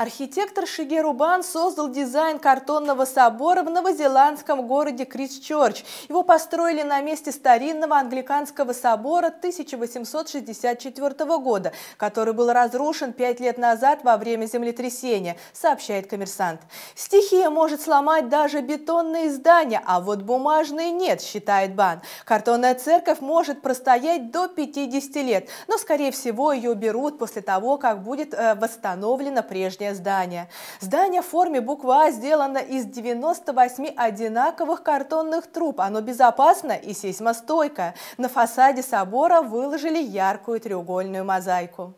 Архитектор Шигеру Бан создал дизайн картонного собора в новозеландском городе Крисчорч. Его построили на месте старинного англиканского собора 1864 года, который был разрушен пять лет назад во время землетрясения, сообщает коммерсант. Стихия может сломать даже бетонные здания, а вот бумажные нет, считает Бан. Картонная церковь может простоять до 50 лет, но, скорее всего, ее берут после того, как будет э, восстановлена прежняя название здания. Здание в форме буквы А сделано из 98 одинаковых картонных труб. Оно безопасно и сейсмостойкое. На фасаде собора выложили яркую треугольную мозаику.